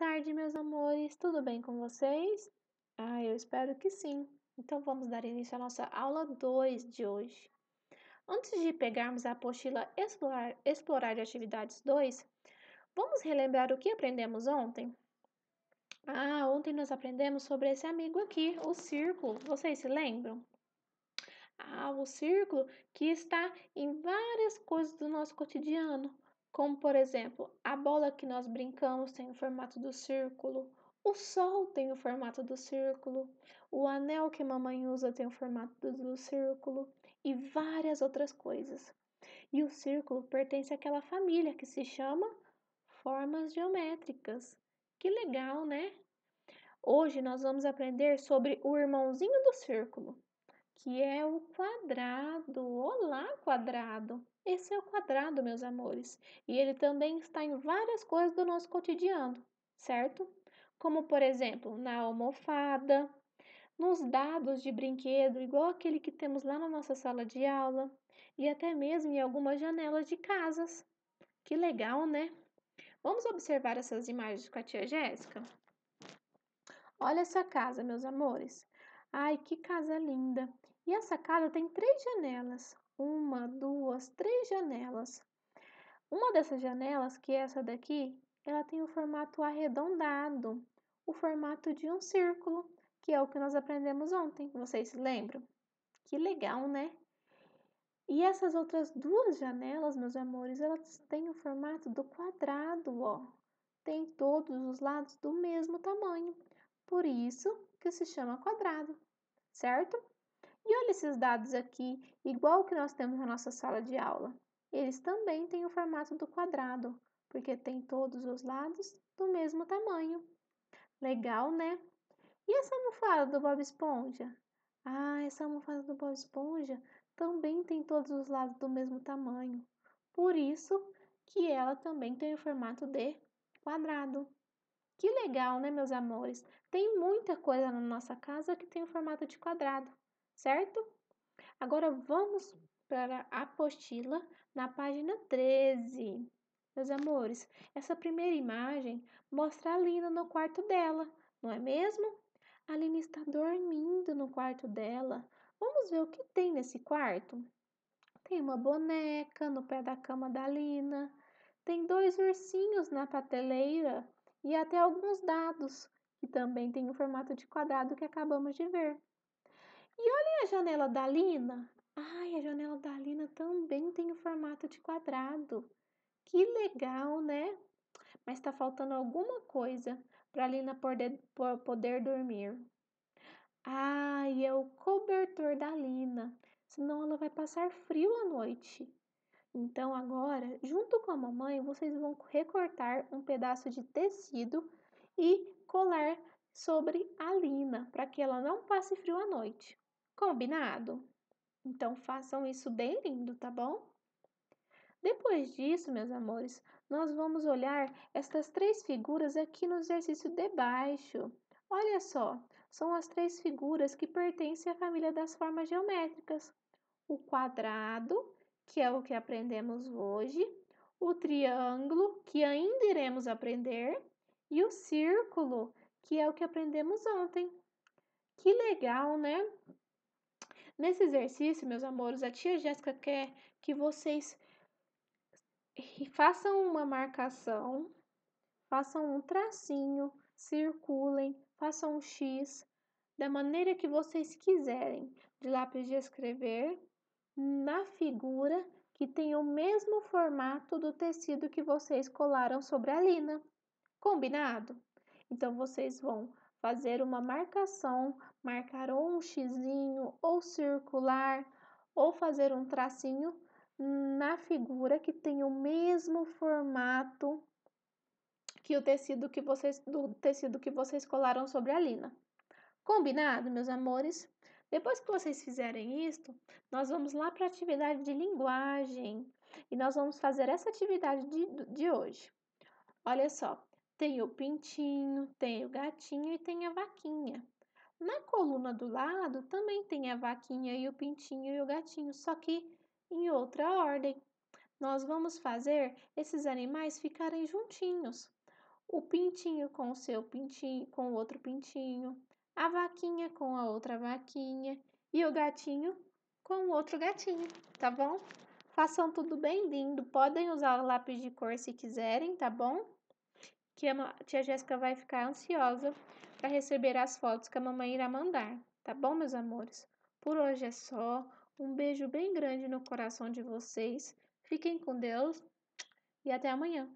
tarde, meus amores. Tudo bem com vocês? Ah, eu espero que sim. Então vamos dar início à nossa aula 2 de hoje. Antes de pegarmos a apostila Explorar, Explorar de Atividades 2, vamos relembrar o que aprendemos ontem? Ah, ontem nós aprendemos sobre esse amigo aqui, o círculo. Vocês se lembram? Ah, o círculo que está em várias coisas do nosso cotidiano, como por exemplo, a bola que nós brincamos tem o formato do círculo, o sol tem o formato do círculo, o anel que mamãe usa tem o formato do círculo e várias outras coisas. E o círculo pertence àquela família que se chama formas geométricas. Que legal, né? Hoje nós vamos aprender sobre o irmãozinho do círculo que é o quadrado. Olá, quadrado! Esse é o quadrado, meus amores, e ele também está em várias coisas do nosso cotidiano, certo? Como, por exemplo, na almofada, nos dados de brinquedo, igual aquele que temos lá na nossa sala de aula, e até mesmo em algumas janelas de casas. Que legal, né? Vamos observar essas imagens com a tia Jéssica? Olha essa casa, meus amores. Ai, que casa linda! E essa casa tem três janelas: uma, duas, três janelas. Uma dessas janelas, que é essa daqui, ela tem o formato arredondado, o formato de um círculo, que é o que nós aprendemos ontem. Vocês se lembram? Que legal, né? E essas outras duas janelas, meus amores, elas têm o formato do quadrado, ó. Tem todos os lados do mesmo tamanho. Por isso que se chama quadrado, certo? E olha esses dados aqui, igual que nós temos na nossa sala de aula. Eles também têm o formato do quadrado, porque tem todos os lados do mesmo tamanho. Legal, né? E essa almofada do Bob Esponja? Ah, essa almofada do Bob Esponja também tem todos os lados do mesmo tamanho. Por isso que ela também tem o formato de quadrado. Que legal, né, meus amores? Tem muita coisa na nossa casa que tem o formato de quadrado certo? Agora vamos para a apostila na página 13. Meus amores, essa primeira imagem mostra a Lina no quarto dela, não é mesmo? A Lina está dormindo no quarto dela. Vamos ver o que tem nesse quarto? Tem uma boneca no pé da cama da Lina, tem dois ursinhos na prateleira e até alguns dados, que também tem o formato de quadrado que acabamos de ver. E olhem a janela da Lina. Ai, a janela da Lina também tem o formato de quadrado. Que legal, né? Mas está faltando alguma coisa para a Lina poder, poder dormir. Ai, é o cobertor da Lina, senão ela vai passar frio à noite. Então, agora, junto com a mamãe, vocês vão recortar um pedaço de tecido e colar sobre a Lina, para que ela não passe frio à noite. Combinado? Então façam isso bem lindo, tá bom? Depois disso, meus amores, nós vamos olhar estas três figuras aqui no exercício de baixo. Olha só, são as três figuras que pertencem à família das formas geométricas. O quadrado, que é o que aprendemos hoje, o triângulo, que ainda iremos aprender, e o círculo, que é o que aprendemos ontem. Que legal, né? Nesse exercício, meus amores, a tia Jéssica quer que vocês façam uma marcação, façam um tracinho, circulem, façam um X da maneira que vocês quiserem, de lápis de escrever, na figura que tem o mesmo formato do tecido que vocês colaram sobre a lina. Combinado? Então vocês vão fazer uma marcação, marcar ou um xizinho ou circular ou fazer um tracinho na figura que tem o mesmo formato que o tecido que vocês do tecido que vocês colaram sobre a lina. Combinado, meus amores? Depois que vocês fizerem isto, nós vamos lá para a atividade de linguagem e nós vamos fazer essa atividade de, de hoje. Olha só, tem o pintinho, tem o gatinho e tem a vaquinha. Na coluna do lado também tem a vaquinha e o pintinho e o gatinho, só que em outra ordem. Nós vamos fazer esses animais ficarem juntinhos. O pintinho com o seu pintinho, com o outro pintinho, a vaquinha com a outra vaquinha e o gatinho com o outro gatinho, tá bom? Façam tudo bem lindo. Podem usar o lápis de cor se quiserem, tá bom? que a tia Jéssica vai ficar ansiosa para receber as fotos que a mamãe irá mandar, tá bom, meus amores? Por hoje é só. Um beijo bem grande no coração de vocês. Fiquem com Deus e até amanhã.